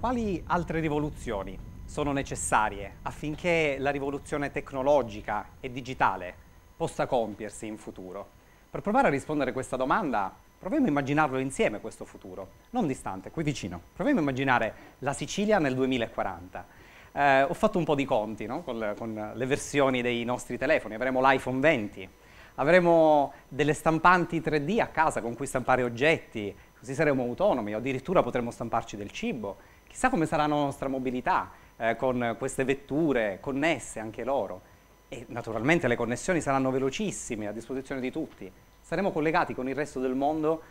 Quali altre rivoluzioni sono necessarie affinché la rivoluzione tecnologica e digitale possa compiersi in futuro? Per provare a rispondere a questa domanda, proviamo a immaginarlo insieme questo futuro, non distante, qui vicino. Proviamo a immaginare la Sicilia nel 2040. Eh, ho fatto un po' di conti no? con, con le versioni dei nostri telefoni, avremo l'iPhone 20, avremo delle stampanti 3D a casa con cui stampare oggetti, così saremo autonomi, o addirittura potremo stamparci del cibo Chissà come sarà la nostra mobilità eh, con queste vetture connesse anche loro. E naturalmente le connessioni saranno velocissime a disposizione di tutti. Saremo collegati con il resto del mondo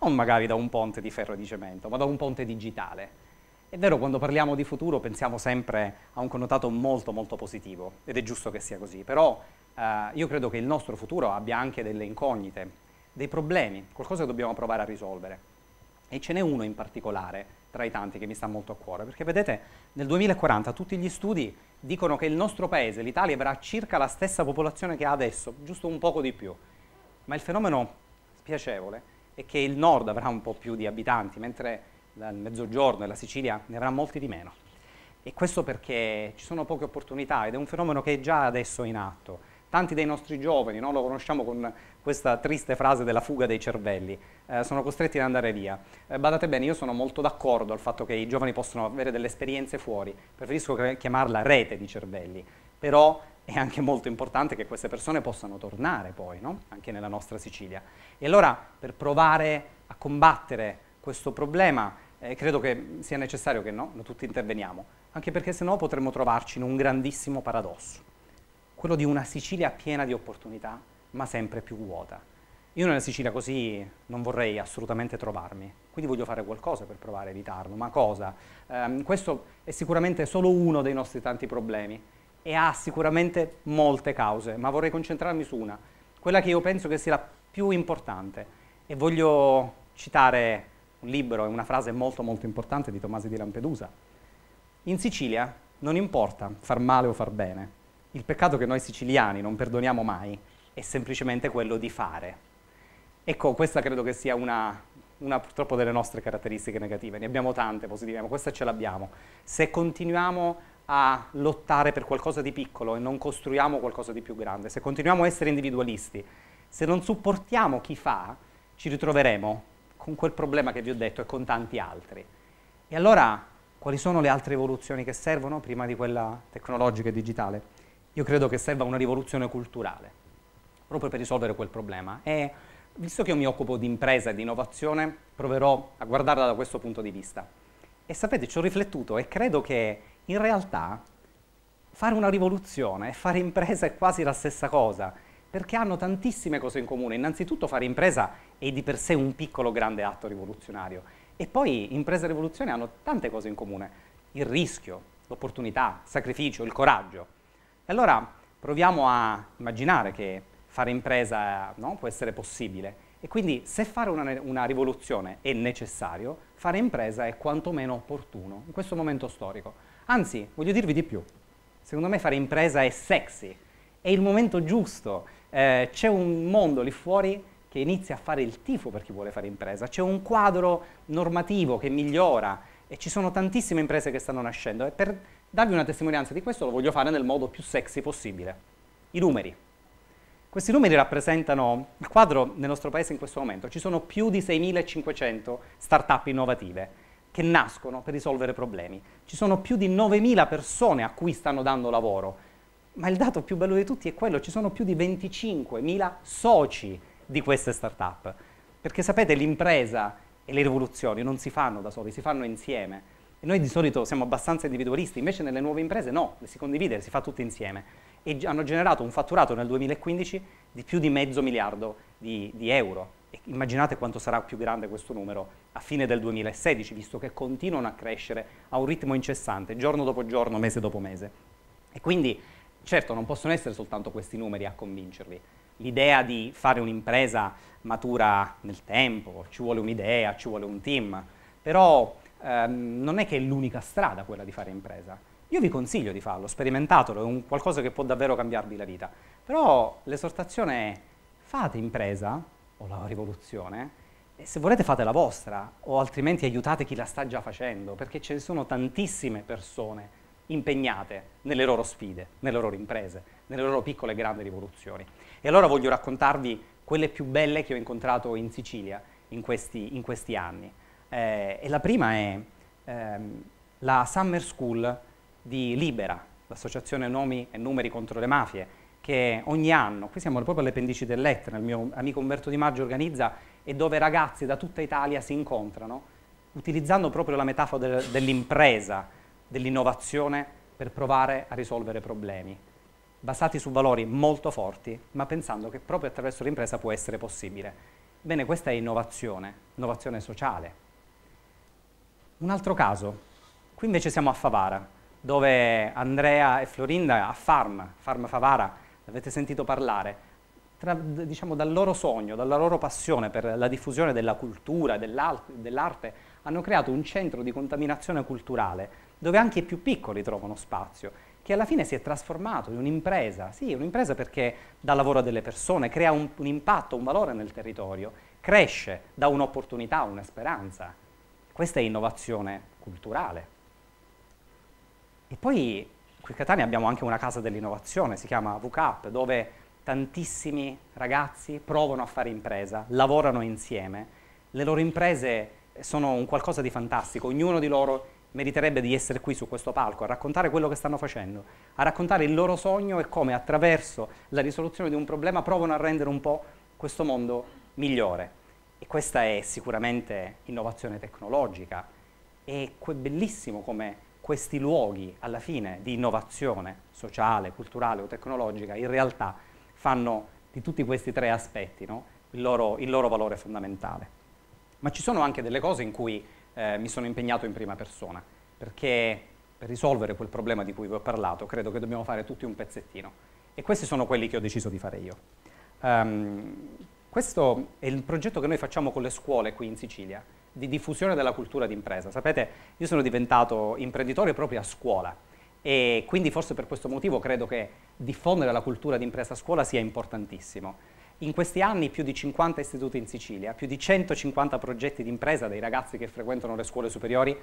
non magari da un ponte di ferro e di cemento, ma da un ponte digitale. È vero, quando parliamo di futuro pensiamo sempre a un connotato molto molto positivo ed è giusto che sia così, però eh, io credo che il nostro futuro abbia anche delle incognite, dei problemi, qualcosa che dobbiamo provare a risolvere. E ce n'è uno in particolare tra i tanti che mi sta molto a cuore, perché vedete nel 2040 tutti gli studi dicono che il nostro paese, l'Italia, avrà circa la stessa popolazione che ha adesso, giusto un poco di più, ma il fenomeno spiacevole è che il nord avrà un po' più di abitanti, mentre il mezzogiorno e la Sicilia ne avrà molti di meno. E questo perché ci sono poche opportunità ed è un fenomeno che è già adesso in atto tanti dei nostri giovani, no? lo conosciamo con questa triste frase della fuga dei cervelli, eh, sono costretti ad andare via. Eh, badate bene, io sono molto d'accordo al fatto che i giovani possono avere delle esperienze fuori, preferisco chiamarla rete di cervelli, però è anche molto importante che queste persone possano tornare poi, no? anche nella nostra Sicilia. E allora per provare a combattere questo problema eh, credo che sia necessario che no, tutti interveniamo, anche perché sennò potremmo trovarci in un grandissimo paradosso quello di una Sicilia piena di opportunità, ma sempre più vuota. Io nella Sicilia così non vorrei assolutamente trovarmi, quindi voglio fare qualcosa per provare a evitarlo, ma cosa? Eh, questo è sicuramente solo uno dei nostri tanti problemi e ha sicuramente molte cause, ma vorrei concentrarmi su una, quella che io penso che sia la più importante e voglio citare un libro e una frase molto molto importante di Tomasi di Lampedusa. In Sicilia non importa far male o far bene, il peccato che noi siciliani non perdoniamo mai è semplicemente quello di fare. Ecco, questa credo che sia una, una purtroppo delle nostre caratteristiche negative, ne abbiamo tante positive, ma questa ce l'abbiamo. Se continuiamo a lottare per qualcosa di piccolo e non costruiamo qualcosa di più grande, se continuiamo a essere individualisti, se non supportiamo chi fa, ci ritroveremo con quel problema che vi ho detto e con tanti altri. E allora quali sono le altre evoluzioni che servono prima di quella tecnologica e digitale? Io credo che serva una rivoluzione culturale, proprio per risolvere quel problema. E visto che io mi occupo di impresa e di innovazione, proverò a guardarla da questo punto di vista. E sapete, ci ho riflettuto e credo che in realtà fare una rivoluzione e fare impresa è quasi la stessa cosa, perché hanno tantissime cose in comune. Innanzitutto fare impresa è di per sé un piccolo grande atto rivoluzionario e poi impresa e rivoluzione hanno tante cose in comune. Il rischio, l'opportunità, il sacrificio, il coraggio. E allora proviamo a immaginare che fare impresa no, può essere possibile. E quindi se fare una, una, rivoluzione è necessario, fare impresa è quantomeno opportuno in questo momento storico. Anzi, voglio dirvi di più. Secondo me fare impresa è sexy, è il momento giusto. Eh, c'è un mondo lì fuori che inizia a fare il tifo per chi vuole fare impresa, c'è un quadro normativo che migliora e ci sono tantissime imprese che stanno nascendo e per Darvi una testimonianza di questo lo voglio fare nel modo più sexy possibile. I numeri. Questi numeri rappresentano il quadro nel nostro paese in questo momento. Ci sono più di 6.500 start-up innovative che nascono per risolvere problemi. Ci sono più di 9.000 persone a cui stanno dando lavoro. Ma il dato più bello di tutti è quello, ci sono più di 25.000 soci di queste start-up. Perché sapete, l'impresa e le rivoluzioni non si fanno da soli, si fanno insieme. E noi di solito siamo abbastanza individualisti, invece nelle nuove imprese no, si condivide, si fa tutto insieme. E hanno generato un fatturato nel 2015 di più di mezzo miliardo di, di euro. E immaginate quanto sarà più grande questo numero a fine del 2016, visto che continuano a crescere a un ritmo incessante, giorno dopo giorno, mese dopo mese. E quindi, certo, non possono essere soltanto questi numeri a convincervi, l'idea di fare un'impresa matura nel tempo, ci vuole un'idea, ci vuole un team, però ehm, non è che è l'unica strada quella di fare impresa. Io vi consiglio di farlo, sperimentatelo, è un qualcosa che può davvero cambiarvi la vita. Però l'esortazione è fate impresa o la rivoluzione e se volete fate la vostra o altrimenti aiutate chi la sta già facendo perché ce ne sono tantissime persone impegnate nelle loro sfide, nelle loro imprese, nelle loro piccole e grandi rivoluzioni. E allora voglio raccontarvi quelle più belle che ho incontrato in Sicilia in questi, in questi anni eh, e la prima è ehm, la Summer School di Libera, l'associazione Nomi e Numeri contro le Mafie, che ogni anno, qui siamo proprio alle pendici dell'Etna, il mio amico Umberto Di Maggio organizza e dove ragazzi da tutta Italia si incontrano utilizzando proprio la metafora de dell'impresa, dell'innovazione per provare a risolvere problemi, basati su valori molto forti, ma pensando che proprio attraverso l'impresa può essere possibile. Bene, questa è innovazione, innovazione sociale, un altro caso, qui invece siamo a Favara, dove Andrea e Florinda a Farm, Farm Favara, avete sentito parlare, tra, diciamo, dal loro sogno, dalla loro passione per la diffusione della cultura, dell'arte, hanno creato un centro di contaminazione culturale dove anche i più piccoli trovano spazio che alla fine si è trasformato in un'impresa, sì, un'impresa perché dà lavoro a delle persone, crea un, un impatto, un valore nel territorio, cresce, dà un'opportunità, una speranza. Questa è innovazione culturale. E poi qui a Catania abbiamo anche una casa dell'innovazione, si chiama VCAP, dove tantissimi ragazzi provano a fare impresa, lavorano insieme. Le loro imprese sono un qualcosa di fantastico, ognuno di loro meriterebbe di essere qui su questo palco a raccontare quello che stanno facendo, a raccontare il loro sogno e come attraverso la risoluzione di un problema provano a rendere un po' questo mondo migliore. E questa è sicuramente innovazione tecnologica. E è bellissimo come questi luoghi, alla fine, di innovazione sociale, culturale o tecnologica, in realtà fanno di tutti questi tre aspetti no? il, loro, il, loro, valore fondamentale. Ma ci sono anche delle cose in cui eh, mi sono impegnato in prima persona, perché per risolvere quel problema di cui vi ho parlato credo che dobbiamo fare tutti un pezzettino. E questi sono quelli che ho deciso di fare io. Um, questo è il progetto che noi facciamo con le scuole qui in Sicilia, di diffusione della cultura d'impresa. Sapete, io sono diventato imprenditore proprio a scuola e quindi forse per questo motivo credo che diffondere la cultura d'impresa a scuola sia importantissimo. In questi anni più di 50 istituti in Sicilia, più di 150 progetti d'impresa dei ragazzi che frequentano le scuole superiori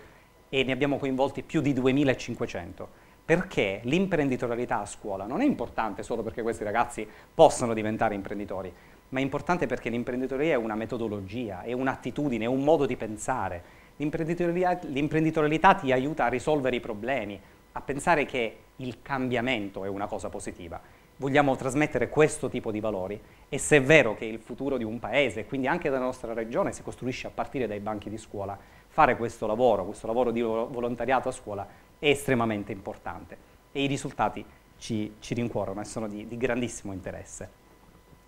e ne abbiamo coinvolti più di 2500. Perché l'imprenditorialità a scuola non è importante solo perché questi ragazzi possano diventare imprenditori, ma è importante perché l'imprenditoria è una metodologia, è un'attitudine, è un modo di pensare. L'imprenditorialità ti aiuta a risolvere i problemi, a pensare che il cambiamento è una cosa positiva. Vogliamo trasmettere questo tipo di valori e se è vero che il futuro di un paese, quindi anche della nostra regione, si costruisce a partire dai banchi di scuola, fare questo lavoro, questo lavoro di volontariato a scuola è estremamente importante e i risultati ci, ci rincuorano e sono di, di grandissimo interesse.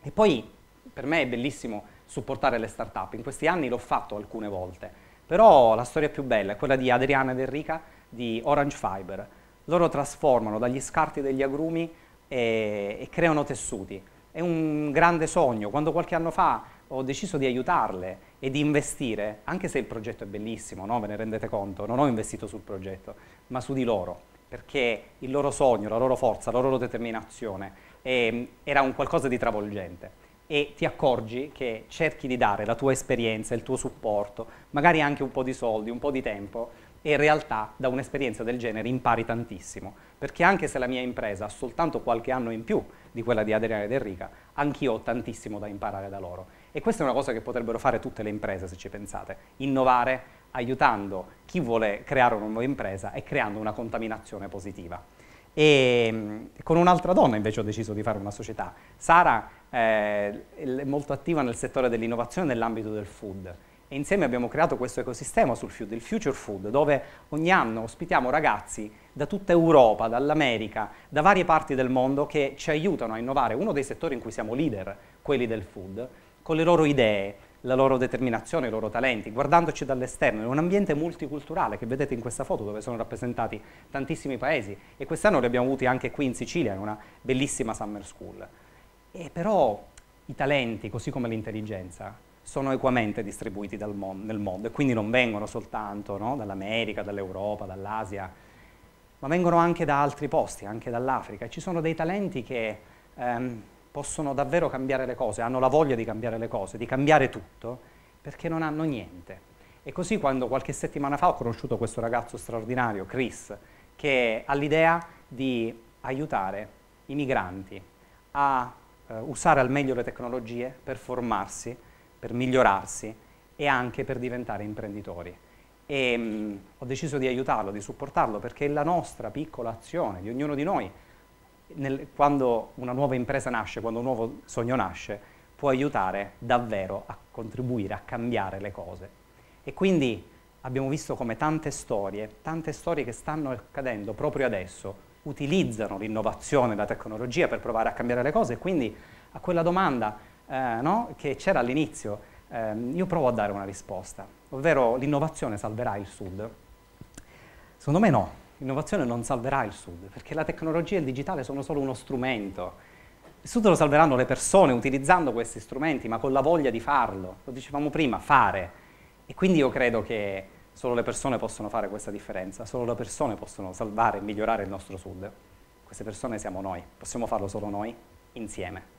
E poi per me è bellissimo supportare le start-up, in questi anni l'ho fatto alcune volte, però la storia più bella è quella di Adriana ed Enrica di Orange Fiber. Loro trasformano dagli scarti degli agrumi e, e creano tessuti. È un grande sogno. Quando qualche anno fa ho deciso di aiutarle e di investire, anche se il progetto è bellissimo, no? ve ne rendete conto, non ho investito sul progetto, ma su di loro, perché il loro sogno, la loro forza, la loro determinazione eh, era un qualcosa di travolgente e ti accorgi che cerchi di dare la tua esperienza, il tuo supporto, magari anche un po' di soldi, un po' di tempo, e in realtà da un'esperienza del genere impari tantissimo, perché anche se la mia impresa ha soltanto qualche anno in più di quella di Adriana Del Rica, anch'io ho tantissimo da imparare da loro. E questa è una cosa che potrebbero fare tutte le imprese, se ci pensate, innovare aiutando chi vuole creare una nuova impresa e creando una contaminazione positiva. E ehm, con un'altra donna invece ho deciso di fare una società. Sara eh, è molto attiva nel settore dell'innovazione nell'ambito del food. E insieme abbiamo creato questo ecosistema sul food, il Future Food, dove ogni anno ospitiamo ragazzi da tutta Europa, dall'America, da varie parti del mondo che ci aiutano a innovare uno dei settori in cui siamo leader, quelli del food, con le loro idee, la loro determinazione, i loro talenti, guardandoci dall'esterno, in un ambiente multiculturale che vedete in questa foto dove sono rappresentati tantissimi paesi e quest'anno li abbiamo avuti anche qui in Sicilia in una bellissima summer school. E però i talenti, così come l'intelligenza, sono equamente distribuiti mon nel mondo e quindi non vengono soltanto no, dall'America, dall'Europa, dall'Asia, ma vengono anche da altri posti, anche dall'Africa. E Ci sono dei talenti che ehm, possono davvero cambiare le cose, hanno la voglia di cambiare le cose, di cambiare tutto, perché non hanno niente. E così quando qualche settimana fa ho conosciuto questo ragazzo straordinario, Chris, che ha l'idea di aiutare i migranti a eh, usare al meglio le tecnologie per formarsi, per migliorarsi e anche per diventare imprenditori. E, mh, mm, ho deciso di aiutarlo, di supportarlo, perché la nostra piccola azione di ognuno di noi, nel, quando una nuova impresa nasce, quando un nuovo sogno nasce, può aiutare davvero a contribuire, a cambiare le cose. E quindi abbiamo visto come tante storie, tante storie che stanno accadendo proprio adesso, utilizzano l'innovazione, la tecnologia per provare a cambiare le cose, e quindi a quella domanda eh, no, che c'era all'inizio, eh, io provo a dare una risposta, ovvero l'innovazione salverà il Sud? Secondo me no, l'innovazione non salverà il Sud, perché la tecnologia e il digitale sono solo uno strumento. Il Sud lo salveranno le persone utilizzando questi strumenti, ma con la voglia di farlo, lo dicevamo prima, fare. E quindi io credo che Solo le persone possono fare questa differenza, solo le persone possono salvare e migliorare il nostro Sud. Queste persone siamo noi, possiamo farlo solo noi, insieme.